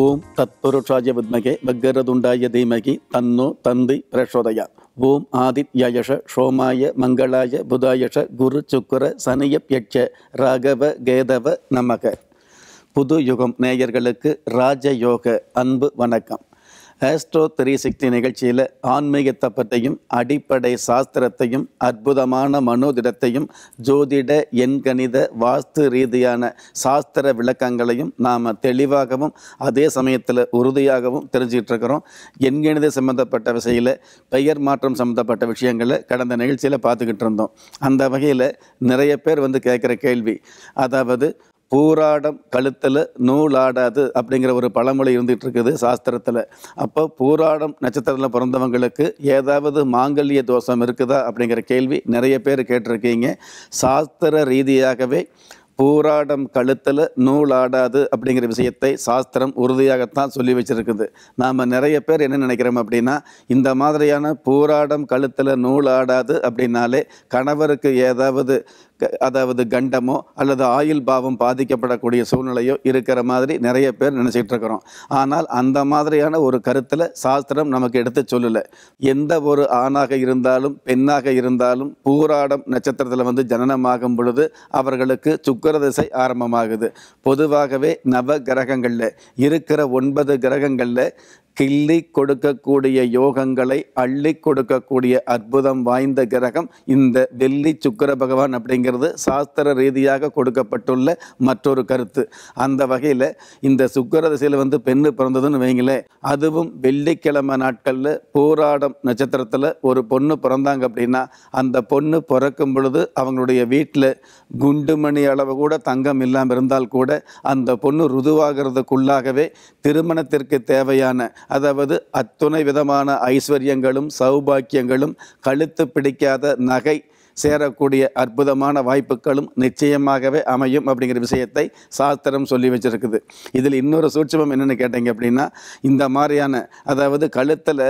ஓம் தத்புருஷாய வித்மகே வக்கரதுண்டாய தீமகி தன்னோ தந்தி பிரசோதயா ஓம் ஆதித்யஷ சோமாய மங்களாய புதாயஷ குரு சுக்கர பியட்ச ராகவ கேதவ நமக புது யுகம் நேயர்களுக்கு ராஜயோக அன்பு வணக்கம் ஆஸ்ட்ரோ த்ரீ சிக்ஸ்டி நிகழ்ச்சியில் ஆன்மீகத்தை பற்றியும் அடிப்படை சாஸ்திரத்தையும் அற்புதமான மனோதிடத்தையும் ஜோதிட எண்கணித வாஸ்து ரீதியான சாஸ்திர விளக்கங்களையும் நாம் தெளிவாகவும் அதே சமயத்தில் உறுதியாகவும் தெரிஞ்சுக்கிட்டு இருக்கிறோம் எண்கணித சம்மந்தப்பட்ட விஷயில் பெயர் மாற்றம் சம்மந்தப்பட்ட விஷயங்களை கடந்த நிகழ்ச்சியில் பார்த்துக்கிட்டு இருந்தோம் அந்த வகையில் நிறைய பேர் வந்து கேட்குற கேள்வி அதாவது பூராடம் கழுத்தில் நூலாடாது அப்படிங்கிற ஒரு பழமொழி இருந்துகிட்டு இருக்குது சாஸ்திரத்தில் அப்போ பூராடம் நட்சத்திரத்தில் பிறந்தவங்களுக்கு ஏதாவது மாங்கல்ய தோஷம் இருக்குதா அப்படிங்கிற கேள்வி நிறைய பேர் கேட்டிருக்கீங்க சாஸ்திர ரீதியாகவே பூராடம் கழுத்தில் நூல் ஆடாது அப்படிங்கிற விஷயத்தை சாஸ்திரம் உறுதியாகத்தான் சொல்லி வச்சுருக்குது நாம் நிறைய பேர் என்ன நினைக்கிறோம் அப்படின்னா இந்த மாதிரியான பூராடம் கழுத்தில் நூல் ஆடாது அப்படின்னாலே கணவருக்கு ஏதாவது அதாவது கண்டமோ அல்லது ஆயுள் பாவம் பாதிக்கப்படக்கூடிய சூழ்நிலையோ இருக்கிற மாதிரி நிறைய பேர் நினச்சிக்கிட்டு இருக்கிறோம் ஆனால் அந்த மாதிரியான ஒரு கருத்தில் சாஸ்திரம் நமக்கு எடுத்து சொல்லலை எந்த ஒரு ஆணாக இருந்தாலும் பெண்ணாக இருந்தாலும் பூராடம் நட்சத்திரத்தில் வந்து ஜனனமாகும் பொழுது அவர்களுக்கு சுக்க சுக்கர திசை ஆரம்பமாகுது பொதுவாகவே நவ கிரகங்களில் இருக்கிற ஒன்பது கிரகங்களில் கிள்ளி கொடுக்கக்கூடிய யோகங்களை அள்ளி கொடுக்கக்கூடிய அற்புதம் வாய்ந்த கிரகம் இந்த வெள்ளி சுக்கர பகவான் அப்படிங்கிறது சாஸ்திர ரீதியாக கொடுக்கப்பட்டுள்ள மற்றொரு கருத்து அந்த வகையில் இந்த சுக்கர திசையில் வந்து பெண்ணு பிறந்ததுன்னு வைங்களே அதுவும் வெள்ளிக்கிழமை நாட்களில் போராடம் நட்சத்திரத்தில் ஒரு பொண்ணு பிறந்தாங்க அப்படின்னா அந்த பொண்ணு பிறக்கும் பொழுது அவங்களுடைய வீட்டில் குண்டுமணி அளவு கூட தங்கம் இல்லாமல் இருந்தால் கூட அந்த பொண்ணு ருதுவாகிறதுக்குள்ளாகவே திருமணத்திற்கு தேவையான அதாவது அத்துணை விதமான ஐஸ்வர்யங்களும் சௌபாக்கியங்களும் கழுத்து பிடிக்காத நகை சேரக்கூடிய அற்புதமான வாய்ப்புகளும் நிச்சயமாகவே அமையும் அப்படிங்கிற விஷயத்தை சாஸ்திரம் சொல்லி வச்சுருக்குது இதில் இன்னொரு சூட்சமம் என்னென்னு கேட்டீங்க அப்படின்னா இந்த மாதிரியான அதாவது கழுத்தில்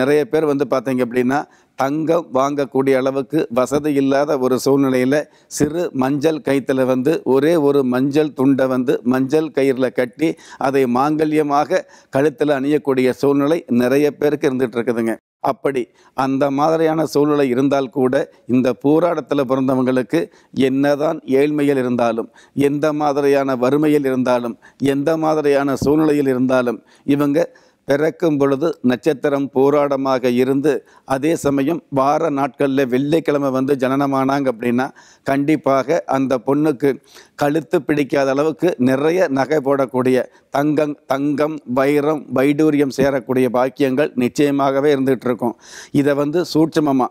நிறைய பேர் வந்து பார்த்தீங்க அப்படின்னா தங்கம் வாங்கக்கூடிய அளவுக்கு வசதி இல்லாத ஒரு சூழ்நிலையில் சிறு மஞ்சள் கைத்தில் வந்து ஒரே ஒரு மஞ்சள் துண்டை வந்து மஞ்சள் கயிறில் கட்டி அதை மாங்கல்யமாக கழுத்தில் அணியக்கூடிய சூழ்நிலை நிறைய பேருக்கு இருந்துகிட்ருக்குதுங்க அப்படி அந்த மாதிரியான சூழ்நிலை இருந்தால் கூட இந்த போராட்டத்தில் பிறந்தவங்களுக்கு என்னதான் ஏழ்மையில் இருந்தாலும் எந்த மாதிரியான வறுமையில் இருந்தாலும் எந்த மாதிரியான சூழ்நிலையில் இருந்தாலும் இவங்க பிறக்கும் பொழுது நட்சத்திரம் போராடமாக இருந்து அதே சமயம் வார நாட்களில் வெள்ளிக்கிழமை வந்து ஜனனமானாங்க அப்படின்னா கண்டிப்பாக அந்த பொண்ணுக்கு கழுத்து பிடிக்காத அளவுக்கு நிறைய நகை போடக்கூடிய தங்கம் தங்கம் வைரம் வைடூரியம் சேரக்கூடிய பாக்கியங்கள் நிச்சயமாகவே இருந்துகிட்டு இருக்கும் இதை வந்து சூட்சமமாக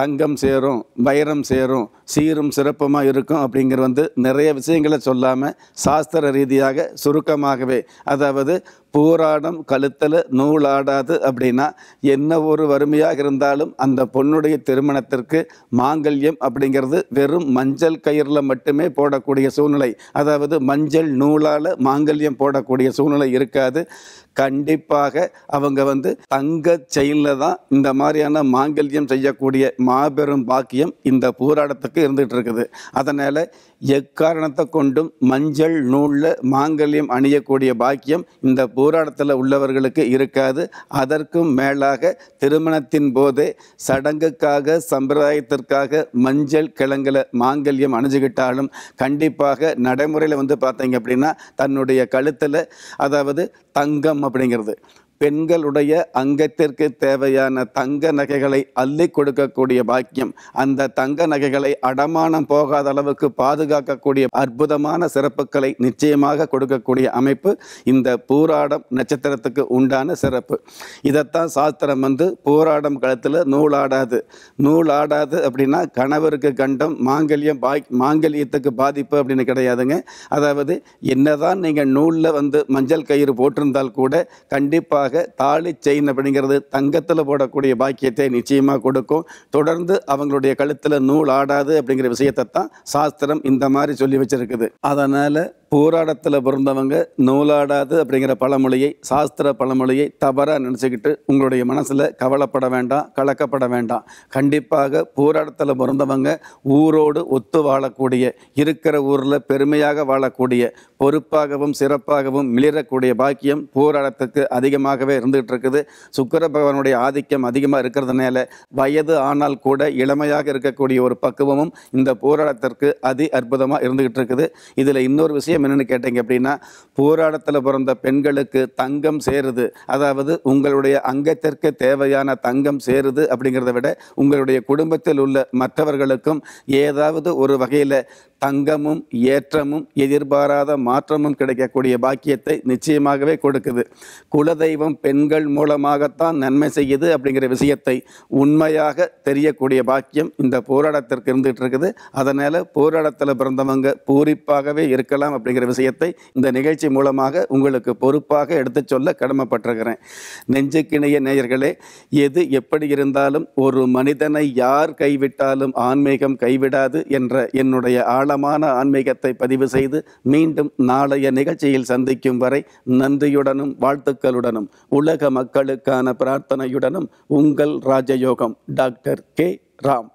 தங்கம் சேரும் வைரம் சேரும் சீரும் சிறப்புமாக இருக்கும் அப்படிங்கிற வந்து நிறைய விஷயங்களை சொல்லாமல் சாஸ்திர ரீதியாக சுருக்கமாகவே அதாவது பூராடம் கழுத்தில் நூலாடாது அப்படின்னா என்ன ஒரு வறுமையாக இருந்தாலும் அந்த பொண்ணுடைய திருமணத்திற்கு மாங்கல்யம் அப்படிங்கிறது வெறும் மஞ்சள் கயிறில் மட்டுமே போடக்கூடிய சூழ்நிலை அதாவது மஞ்சள் நூலால் மாங்கல்யம் போடக்கூடிய சூழ்நிலை இருக்காது கண்டிப்பாக அவங்க வந்து தங்க செயலில் தான் இந்த மாதிரியான மாங்கல்யம் செய்யக்கூடிய மாபெரும் பாக்கியம் இந்த பூராடத்துக்கு இருந்துகிட்டு இருக்குது அதனால் எக்காரணத்தை கொண்டும் மஞ்சள் நூலில் மாங்கல்யம் அணியக்கூடிய பாக்கியம் இந்த ஊராடத்தில் உள்ளவர்களுக்கு இருக்காது அதற்கும் மேலாக திருமணத்தின் போதே சடங்குக்காக சம்பிரதாயத்திற்காக மஞ்சள் கிழங்கில் மாங்கல்யம் அணிஞ்சுக்கிட்டாலும் கண்டிப்பாக நடைமுறையில் வந்து பார்த்தீங்க அப்படின்னா தன்னுடைய கழுத்தில் அதாவது தங்கம் அப்படிங்கிறது பெண்களுடைய அங்கத்திற்கு தேவையான தங்க நகைகளை அள்ளி கொடுக்கக்கூடிய பாக்கியம் அந்த தங்க நகைகளை அடமானம் போகாத அளவுக்கு பாதுகாக்கக்கூடிய அற்புதமான சிறப்புகளை நிச்சயமாக கொடுக்கக்கூடிய அமைப்பு இந்த பூராடம் நட்சத்திரத்துக்கு உண்டான சிறப்பு இதைத்தான் சாஸ்திரம் வந்து பூராடம் காலத்தில் நூலாடாது நூலாடாது அப்படின்னா கணவருக்கு கண்டம் மாங்கல்யம் பாய் மாங்கல்யத்துக்கு பாதிப்பு அப்படின்னு கிடையாதுங்க அதாவது என்னதான் நீங்கள் நூலில் வந்து மஞ்சள் கயிறு போட்டிருந்தால் கூட கண்டிப்பாக குறிப்பாக தாலி செயின் அப்படிங்கிறது தங்கத்தில் போடக்கூடிய பாக்கியத்தை நிச்சயமாக கொடுக்கும் தொடர்ந்து அவங்களுடைய கழுத்தில் நூல் ஆடாது அப்படிங்கிற விஷயத்தை தான் சாஸ்திரம் இந்த மாதிரி சொல்லி வச்சுருக்குது அதனால் போராடத்தில் பிறந்தவங்க நூலாடாது அப்படிங்கிற பழமொழியை சாஸ்திர பழமொழியை தவறாக நினச்சிக்கிட்டு உங்களுடைய மனசில் கவலைப்பட வேண்டாம் கலக்கப்பட வேண்டாம் கண்டிப்பாக போராடத்தில் பிறந்தவங்க ஊரோடு ஒத்து வாழக்கூடிய இருக்கிற ஊரில் பெருமையாக வாழக்கூடிய பொறுப்பாகவும் சிறப்பாகவும் மிளிரக்கூடிய பாக்கியம் போராடத்துக்கு அதிகமாகவே இருந்துகிட்டு இருக்குது சுக்கர பகவானுடைய ஆதிக்கம் அதிகமாக இருக்கிறதுனால வயது ஆனால் கூட இளமையாக இருக்கக்கூடிய ஒரு பக்குவமும் இந்த போராடத்திற்கு அதி அற்புதமாக இருந்துகிட்டு இருக்குது இதில் இன்னொரு விஷயம் என்னன்னு என்னென்னு கேட்டீங்க அப்படின்னா போராட்டத்தில் பிறந்த பெண்களுக்கு தங்கம் சேருது அதாவது உங்களுடைய அங்கத்திற்கு தேவையான தங்கம் சேருது அப்படிங்கிறத விட உங்களுடைய குடும்பத்தில் உள்ள மற்றவர்களுக்கும் ஏதாவது ஒரு வகையில் தங்கமும் ஏற்றமும் எதிர்பாராத மாற்றமும் கிடைக்கக்கூடிய பாக்கியத்தை நிச்சயமாகவே கொடுக்குது குலதெய்வம் பெண்கள் மூலமாகத்தான் நன்மை செய்யுது அப்படிங்கிற விஷயத்தை உண்மையாக தெரியக்கூடிய பாக்கியம் இந்த போராட்டத்திற்கு இருந்துகிட்டு இருக்குது அதனால் போராட்டத்தில் பிறந்தவங்க பூரிப்பாகவே இருக்கலாம் அப்படி அப்படிங்கிற விஷயத்தை இந்த நிகழ்ச்சி மூலமாக உங்களுக்கு பொறுப்பாக எடுத்துச் சொல்ல கடமைப்பட்டிருக்கிறேன் நெஞ்சுக்கிணைய நேயர்களே எது எப்படி இருந்தாலும் ஒரு மனிதனை யார் கைவிட்டாலும் ஆன்மீகம் கைவிடாது என்ற என்னுடைய ஆழமான ஆன்மீகத்தை பதிவு செய்து மீண்டும் நாளைய நிகழ்ச்சியில் சந்திக்கும் வரை நன்றியுடனும் வாழ்த்துக்களுடனும் உலக மக்களுக்கான பிரார்த்தனையுடனும் உங்கள் ராஜயோகம் டாக்டர் கே ராம்